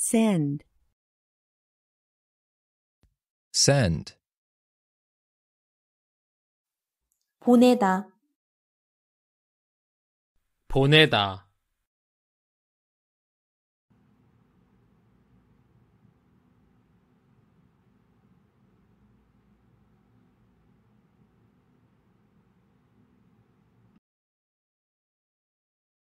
Send. Send. 보내다. 보내다.